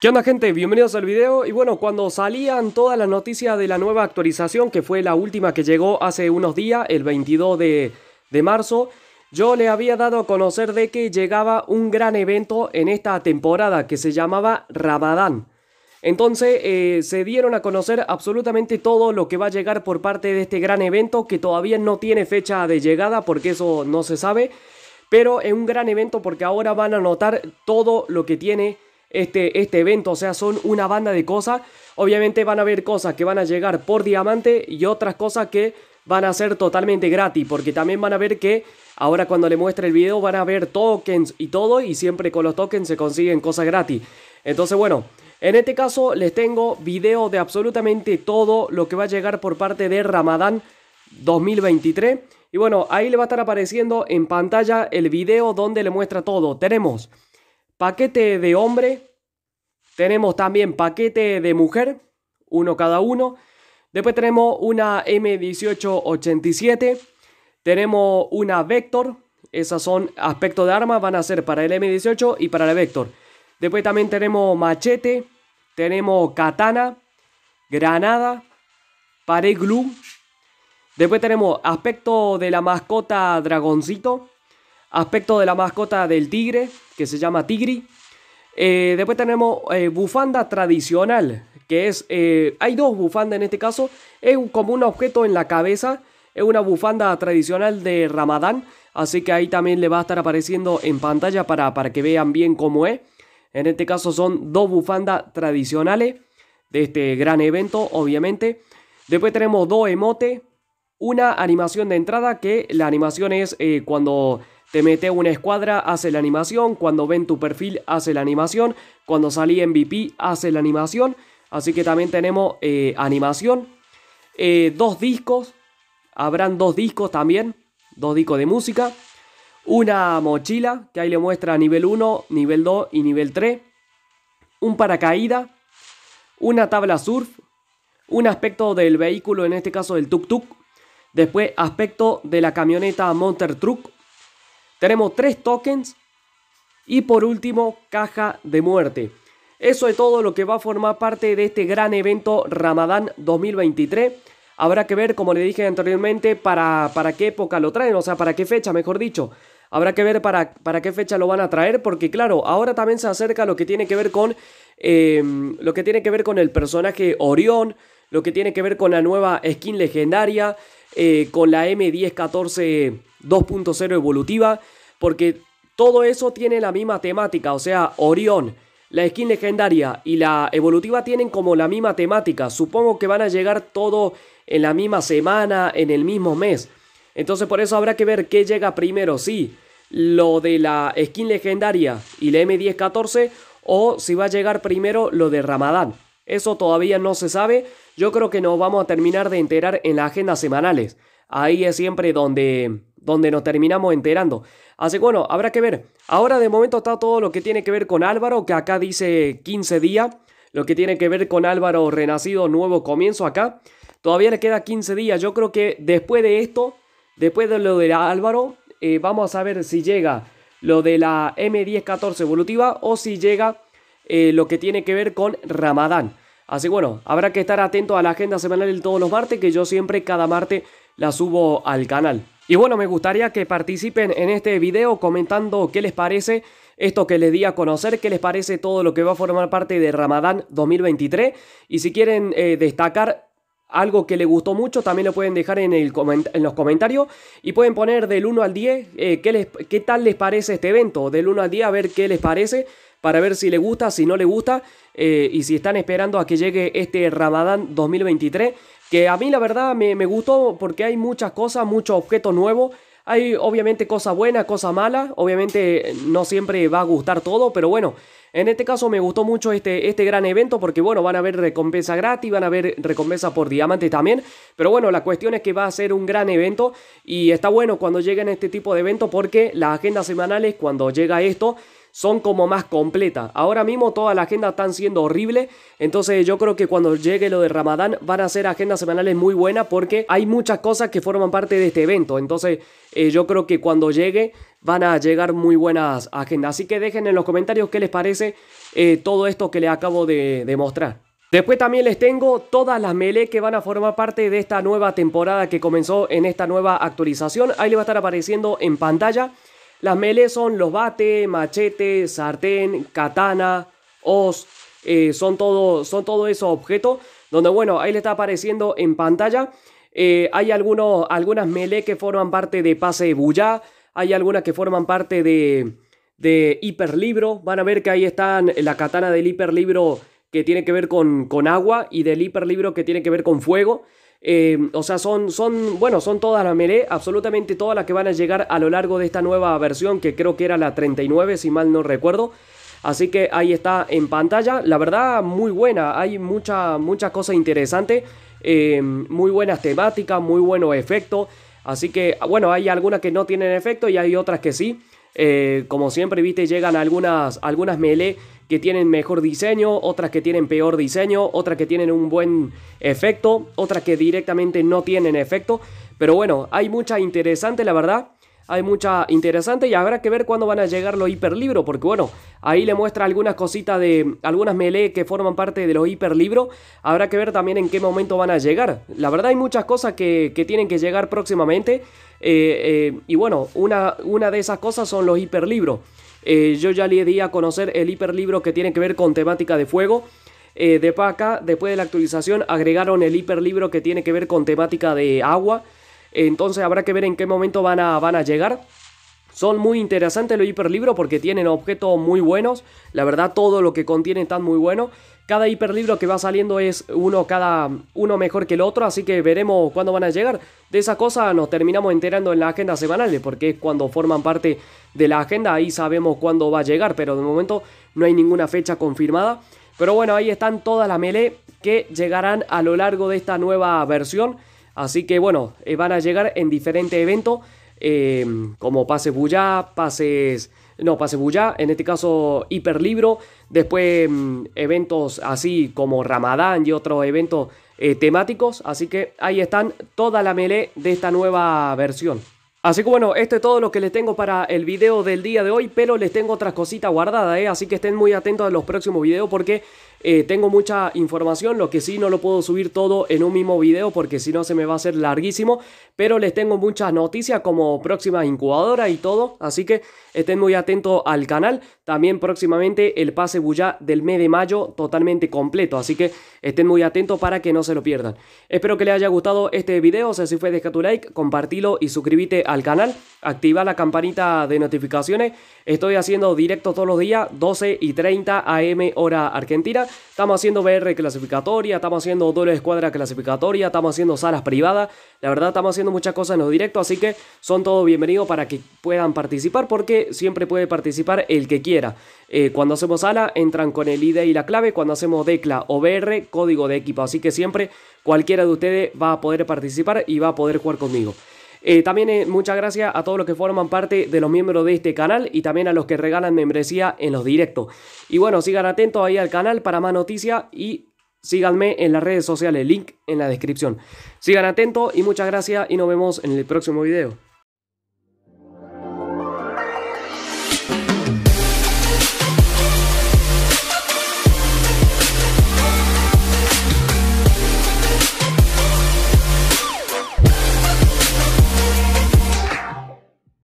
¿Qué onda gente? Bienvenidos al video y bueno, cuando salían todas las noticias de la nueva actualización, que fue la última que llegó hace unos días, el 22 de, marzo, yo le había dado a conocer de que llegaba un gran evento en esta temporada que se llamaba Rabadán Entonces eh, se dieron a conocer absolutamente todo lo que va a llegar por parte de este gran evento que todavía no tiene fecha de llegada porque eso no se sabe, pero es un gran evento porque ahora van a notar todo lo que tiene este, este, evento. O sea, son una banda de cosas. Obviamente van a haber cosas que van a llegar por diamante y otras cosas que van a ser totalmente gratis. Porque también van a ver que ahora cuando le muestre el video van a ver tokens y todo. Y siempre con los tokens se consiguen cosas gratis. Entonces, bueno. En este caso les tengo video de absolutamente todo lo que va a llegar por parte de Ramadán 2023. Y bueno, ahí le va a estar apareciendo en pantalla el video donde le muestra todo. Tenemos Paquete de hombre. Tenemos también paquete de mujer. Uno cada uno. Después tenemos una M1887. Tenemos una Vector. Esas son aspectos de armas. Van a ser para el M18 y para el Vector. Después también tenemos machete. Tenemos katana. Granada. Pared glue. Después tenemos aspecto de la mascota dragoncito aspecto de la mascota del tigre, que se llama Tigri. Eh, después tenemos eh, bufanda tradicional, que es, eh, hay dos bufandas en este caso, es como un objeto en la cabeza, es una bufanda tradicional de Ramadán, así que ahí también le va a estar apareciendo en pantalla para, para que vean bien cómo es. En este caso son dos bufandas tradicionales de este gran evento, obviamente. Después tenemos dos emotes, una animación de entrada, que la animación es cuando te mete una escuadra, hace la animación. Cuando ven tu perfil, hace la animación. Cuando salí MVP, hace la animación. Así que también tenemos eh, animación. Eh, dos discos. Habrán dos discos también. Dos discos de música. Una mochila, que ahí le muestra nivel 1, nivel 2 y nivel 3. Un paracaída. Una tabla surf. Un aspecto del vehículo, en este caso del tuk-tuk. Después aspecto de la camioneta Monster Truck tenemos tres tokens. Y por último, caja de muerte. Eso es todo lo que va a formar parte de este gran evento Ramadán 2023. Habrá que ver, como le dije anteriormente, para, para qué época lo traen, o sea, para qué fecha, mejor dicho. Habrá que ver para, para qué fecha lo van a traer, porque claro, ahora también se acerca lo que tiene que ver con, em, lo que tiene que ver con el personaje Orión, lo que tiene que ver con la nueva skin legendaria, eh, con la M1014 2.0 evolutiva, porque todo eso tiene la misma temática, o sea, Orión, la skin legendaria y la evolutiva tienen como la misma temática, supongo que van a llegar todo en la misma semana, en el mismo mes, entonces por eso habrá que ver qué llega primero, Si lo de la skin legendaria y la M1014 o si va a llegar primero lo de Ramadán. Eso todavía no se sabe. Yo creo que nos vamos a terminar de enterar en las agendas semanales. Ahí es siempre donde, donde nos terminamos enterando. Así que bueno, habrá que ver. Ahora de momento está todo lo que tiene que ver con Álvaro, que acá dice 15 días. Lo que tiene que ver con Álvaro Renacido, nuevo comienzo acá. Todavía le queda 15 días. Yo creo que después de esto, después de lo de Álvaro, eh, vamos a ver si llega lo de la M1014 evolutiva o si llega eh, lo que tiene que ver con Ramadán. Así bueno, habrá que estar atento a la agenda semanal de todos los martes, que yo siempre cada martes la subo al canal. Y bueno, me gustaría que participen en este video comentando qué les parece esto que les di a conocer, qué les parece todo lo que va a formar parte de Ramadán 2023. Y si quieren eh, destacar algo que les gustó mucho, también lo pueden dejar en, el en los comentarios y pueden poner del 1 al 10 eh, qué, qué tal les parece este evento, del 1 al 10 a ver qué les parece para ver si le gusta, si no le gusta eh, y si están esperando a que llegue este Ramadán 2023, que a mí la verdad me, gustó porque hay muchas cosas, muchos objetos nuevos. Hay obviamente cosas buenas, cosas malas, obviamente no siempre va a gustar todo, pero bueno, en este caso me gustó mucho este, este gran evento porque bueno, van a haber recompensa gratis, van a haber recompensa por diamantes también, pero bueno, la cuestión es que va a ser un gran evento y está bueno cuando lleguen este tipo de eventos porque las agendas semanales, cuando llega esto, son como más completas. Ahora mismo toda la agenda están siendo horrible, entonces yo creo que cuando llegue lo de Ramadán van a ser agendas semanales muy buenas porque hay muchas cosas que forman parte de este evento, entonces eh, yo creo que cuando llegue van a llegar muy buenas agendas. Así que dejen en los comentarios qué les parece eh, todo esto que les acabo de, mostrar. Después también les tengo todas las mele que van a formar parte de esta nueva temporada que comenzó en esta nueva actualización. Ahí les va a estar apareciendo en pantalla. Las melees son los bate, machete, sartén, katana, os, eh, son todos son esos objetos. Donde bueno, ahí le está apareciendo en pantalla. Eh, hay algunas melee que forman parte de pase de bulla. Hay algunas que forman parte de, de hiperlibro. Van a ver que ahí están la katana del hiperlibro que tiene que ver con, con agua y del hiperlibro que tiene que ver con fuego. Eh, o sea, son, son, bueno, son todas las melee, absolutamente todas las que van a llegar a lo largo de esta nueva versión, que creo que era la 39, si mal no recuerdo. Así que ahí está en pantalla. La verdad, muy buena. Hay mucha, muchas cosas interesantes. Eh, muy buenas temáticas, muy buenos efectos. Así que, bueno, hay algunas que no tienen efecto y hay otras que sí. Eh, como siempre, viste, llegan algunas, algunas melee que tienen mejor diseño, otras que tienen peor diseño, otras que tienen un buen efecto, otras que directamente no tienen efecto. Pero bueno, hay mucha interesante, la verdad hay mucha interesante y habrá que ver cuándo van a llegar los hiperlibros, porque bueno, ahí le muestra algunas cositas de algunas melee que forman parte de los hiperlibros, habrá que ver también en qué momento van a llegar. La verdad hay muchas cosas que, tienen que llegar próximamente eh, eh, y bueno, una, una de esas cosas son los hiperlibros. Eh, yo ya le di a conocer el hiperlibro que tiene que ver con temática de fuego. Eh, de acá, después de la actualización, agregaron el hiperlibro que tiene que ver con temática de agua. Entonces habrá que ver en qué momento van a, van a llegar. Son muy interesantes los hiperlibros porque tienen objetos muy buenos. La verdad, todo lo que contiene está muy bueno. Cada hiperlibro que va saliendo es uno cada uno mejor que el otro, así que veremos cuándo van a llegar. De esa cosa nos terminamos enterando en la agenda semanal, porque es cuando forman parte de la agenda, ahí sabemos cuándo va a llegar, pero de momento no hay ninguna fecha confirmada. Pero bueno, ahí están todas las mele que llegarán a lo largo de esta nueva versión. Así que bueno, eh, van a llegar en diferentes eventos, eh, como pase bulla, pases... No, pase bulla, en este caso hiperlibro, después mm, eventos así como Ramadán y otros eventos eh, temáticos, así que ahí están toda la melee de esta nueva versión. Así que bueno, esto es todo lo que les tengo para el video del día de hoy, pero les tengo otras cositas guardadas, ¿eh? así que estén muy atentos a los próximos videos porque eh, tengo mucha información, lo que sí no lo puedo subir todo en un mismo video porque si no se me va a hacer larguísimo, pero les tengo muchas noticias como próxima incubadora y todo, así que estén muy atentos al canal, también próximamente el pase bulla del mes de mayo totalmente completo, así que estén muy atentos para que no se lo pierdan. Espero que les haya gustado este video, si así fue deja tu like, compartilo y suscríbete al canal, activa la campanita de notificaciones. Estoy haciendo directo todos los días, 12 y 30 AM hora argentina. Estamos haciendo BR clasificatoria, estamos haciendo doble escuadra clasificatoria, estamos haciendo salas privadas. La verdad estamos haciendo muchas cosas en los directos, así que son todos bienvenidos para que puedan participar porque siempre puede participar el que quiera. Eh, cuando hacemos sala entran con el ID y la clave, cuando hacemos decla o BR código de equipo, así que siempre cualquiera de ustedes va a poder participar y va a poder jugar conmigo. Eh, también eh, muchas gracias a todos los que forman parte de los miembros de este canal y también a los que regalan membresía en los directos. Y bueno, sigan atentos ahí al canal para más noticias y síganme en las redes sociales, link en la descripción. Sigan atentos y muchas gracias y nos vemos en el próximo video.